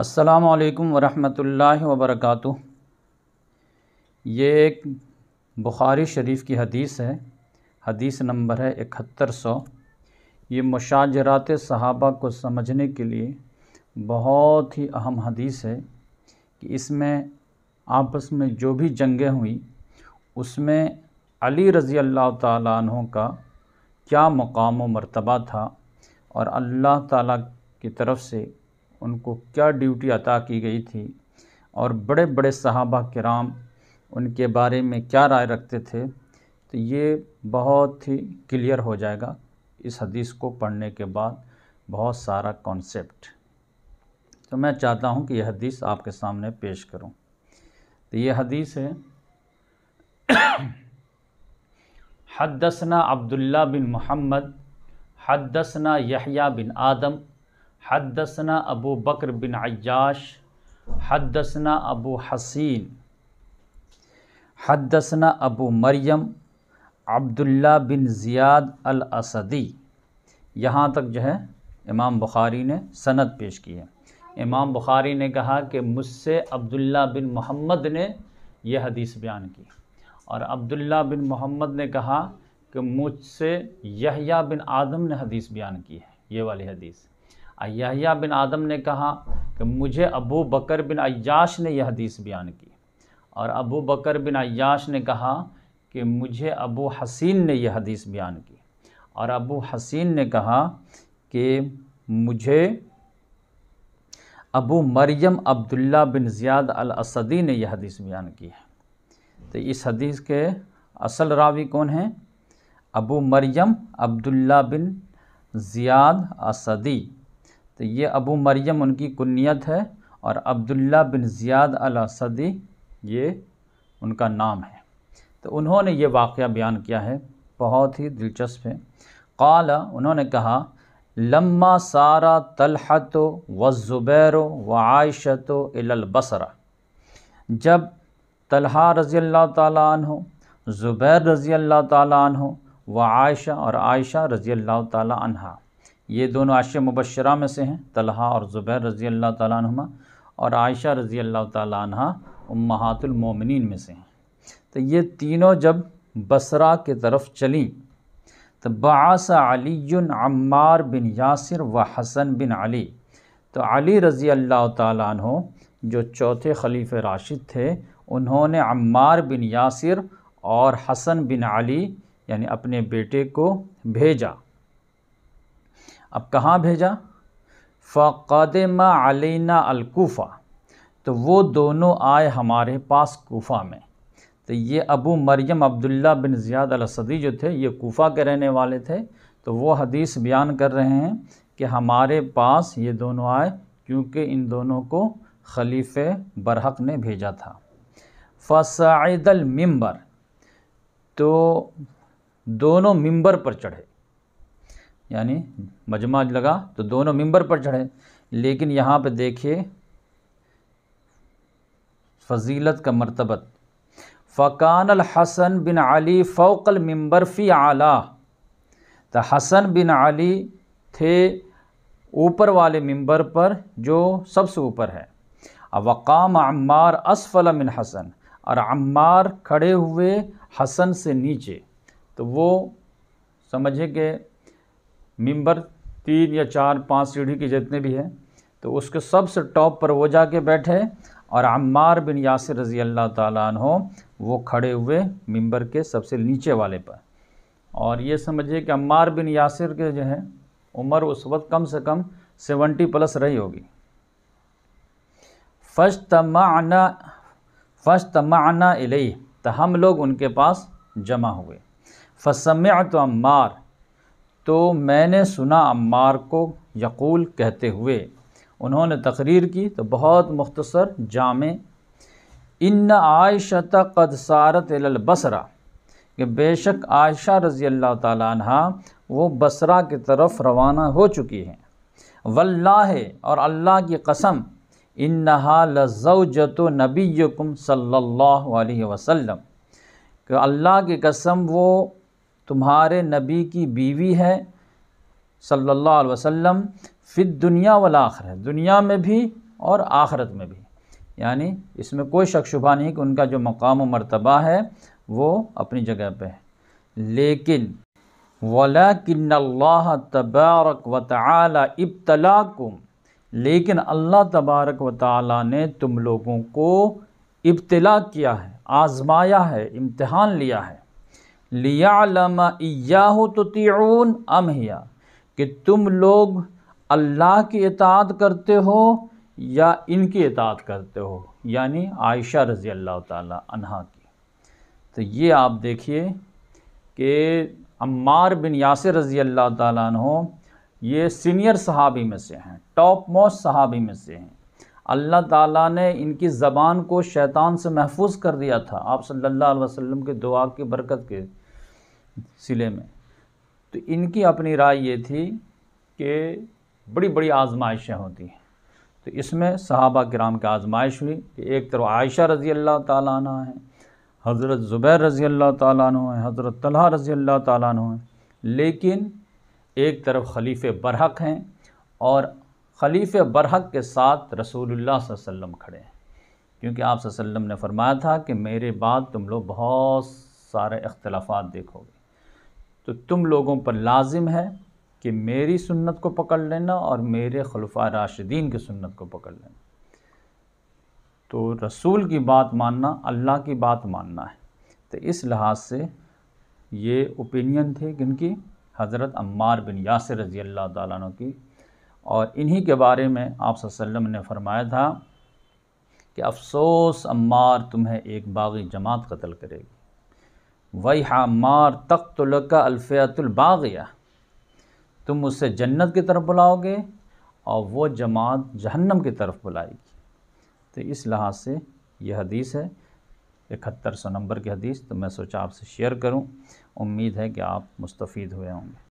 अस्सलाम वरहमतुल्लाहि वबरकातु ये एक बुखारी शरीफ़ की हदीस है हदीस नंबर है इकहत्तर सौ ये मुशाजरात सहाबा को समझने के लिए बहुत ही अहम हदीस है कि इसमें आपस में जो भी जंगें हुई उसमें अली रज़ी अल्लाह तहों का क्या मकाम व मरतबा था और अल्लाह ताला की तरफ़ से उनको क्या ड्यूटी अता की गई थी और बड़े बड़े सहाबा कराम उनके बारे में क्या राय रखते थे तो ये बहुत ही क्लियर हो जाएगा इस हदीस को पढ़ने के बाद बहुत सारा कॉन्सेप्ट तो मैं चाहता हूँ कि यह हदीस आपके सामने पेश करूँ तो ये हदीस है हदसना अब्दुल्ला बिन मोहम्मद हदसना यहिया बिन आदम हदसना अबू बकर बिन अयाश हदसना अबू हसीन हदसना अबू मरियम अब्दुल्ला बिन ज़ियाद अल असदी यहाँ तक जो है इमाम बुखारी ने सनद पेश की है इमाम बुखारी ने कहा कि मुझसे अब्दुल्ला बिन मोहम्मद ने यह हदीस बयान की और अब्दुल्ला बिन मोहम्मद ने कहा कि मुझसे यहया बिन आदम ने हदीस बयान की है ये वाली हदीस अहिया बिन आदम ने कहा कि मुझे अबू बकर बिन अयाश ने यह हदीस बयान की और अबू बकर बिन अयाश ने कहा कि मुझे अबू हसीन ने यह हदीस बयान की और अबू हसीन ने कहा कि मुझे अबू मरियम अब्दुल्ला बिन ज़ियाद अल असदी ने यह हदीस बयान की है तो इस हदीस के असल रावी कौन हैं अबू मरियम अब्दुल्ला बिन ज़ियाद असदी तो ये अबू मरियम उनकी कुन्नीत है और अब्दुल्ला बिन ज़ियाद असदी ये उनका नाम है तो उन्होंने ये वाक़ बयान किया है बहुत ही दिलचस्प है काल उन्होंने कहा लम्मा सारा तलहत व ज़ुबैर व आयशत बसरा जब तलहा रज़ी अल्लाह तन हो ज़ुबैर रज़ी अल्लाह हो व आयशा और आयशा रज़ी अल्लाह हा ये दोनों आश मुबशरा में से हैं तलहा और ज़ुबैर रज़ी अल्लाह तुमा और आयशा रज़ी अल्लाह तहा उम्मातुलमोमिन में से हैं तो ये तीनों जब बसरा की तरफ चलें तो बास अली अम्मार बिन यासिर व हसन बिन अली तो अली रज़ी अल्लाह तु जो चौथे खलीफ राशिद थे उन्होंने अम्मार बिन यासिर और हसन बिन अली यानी अपने बेटे को भेजा अब कहाँ भेजा फ़ादम अलैना अलकूफ़ा तो वो दोनों आए हमारे पास कोफ़ा में तो ये अबू मरियम अब्दुल्ला बिन ज़ियाद अलसदी जो थे ये कोफ़ा के रहने वाले थे तो वो हदीस बयान कर रहे हैं कि हमारे पास ये दोनों आए क्योंकि इन दोनों को खलीफ़ बरहक ने भेजा था फ़साइदल मिंबर तो दोनों मिंबर पर चढ़े यानी मजमा लगा तो दोनों मिंबर पर चढ़े लेकिन यहाँ पे देखिए फजीलत का मरतबत फ़कान हसन बिन अली फ़ोकल मिंबर फ़ी आला तो हसन बिन अली थे ऊपर वाले मिंबर पर जो सबसे ऊपर है वक़ाम अम्मार असफल मिन हसन और अम्मार खड़े हुए हसन से नीचे तो वो समझे कि मेंबर तीन या चार पांच सीढ़ी के जितने भी हैं तो उसके सबसे टॉप पर वो जाके बैठे और अम्मार बिन यासिर रज़ी अल्लाह तु वो खड़े हुए मेंबर के सबसे नीचे वाले पर और ये समझिए कि अम्मार बिन यासिर के जो है उम्र उस वक्त कम से कम सेवेंटी प्लस रही होगी फ़स्त माना फ़स्त माना इलई तो हम लोग उनके पास जमा हुए फसम तो अम्मार तो मैंने सुना अम्मार को यकूल कहते हुए उन्होंने तकरीर की तो बहुत मुख्तसर जाम इन आयशत कद सारत बसरा कि बेशक आयशा रज़ी अल्लाह तहा वो बसरा की तरफ रवाना हो चुकी हैं वल्लाह और अल्लाह की कसम इन नहा लजत नबी कम सल्ला वसम कि अल्लाह की कसम वो तुम्हारे नबी की बीवी है सल्लल्लाहु अलैहि वसल्लम फिर दुनिया वाल है दुनिया में भी और आखरत में भी यानी इसमें कोई शक शुभा नहीं कि उनका जो मकाम व मरतबा है वो अपनी जगह पे है लेकिन वला तबारक व ताली इब्तलाकुम लेकिन अल्लाह तबारक व ने तुम लोगों को इब्तला किया है आज़माया है इम्तहान लिया है तो तोतीन अमहिया कि तुम लोग अल्लाह की इतात करते हो या इनकी इतात करते हो यानी आयशा रज़ी अल्लाह तहा की तो ये आप देखिए कि अम्मार बिन यासर रज़ी अल्लाह तहों ये सीनियर सहाबी में से हैं टॉप मोस्ट सहाबी में से हैं अल्लाह ताला ने इनकी ज़बान को शैतान से महफूज कर दिया था आप सल्लल्लाहु अलैहि वसल्लम के दुआ की बरकत के सिले में तो इनकी अपनी राय ये थी कि बड़ी बड़ी आजमाइशें होती हैं तो इसमें सहाबा कराम की आजमाइश हुई कि एक तरफ आयशा रज़ी अल्लाह ताली है हज़रत ज़ुबैर रज़ी अल्लाह ताली है हज़रत तलहा रज़ी अल्लाह ताली है लेकिन एक तरफ खलीफ़ बरहक हैं और खलीफ़ बरहक के साथ रसूलुल्लाह वसल्लम खड़े हैं क्योंकि आप ने फरमाया था कि मेरे बाद तुम लोग बहुत सारे अख्तलाफात देखोगे तो तुम लोगों पर लाजिम है कि मेरी सुन्नत को पकड़ लेना और मेरे खलफा राशिदीन की सुन्नत को पकड़ लेना तो रसूल की बात मानना अल्लाह की बात मानना है तो इस लिहाज से ये ओपिनियन थे जिनकी हज़रत अम्मार बिन यासर रज़ी अल्लाह ताली की और इन्हीं के बारे में आप वसल्लम ने फरमाया था कि अफ़सोस अम्मार तुम्हें एक बागी जमात कत्ल करेगी वही मार तख्त का अल्फ़ियतुलबागिया तुम उससे जन्नत की तरफ बुलाओगे और वो जमात जहन्नम की तरफ बुलाएगी तो इस लिहाज से यह हदीस है इकहत्तर सौ नंबर की हदीस तो मैं सोचा आपसे शेयर करूं उम्मीद है कि आप मुस्तफ़ हुए होंगे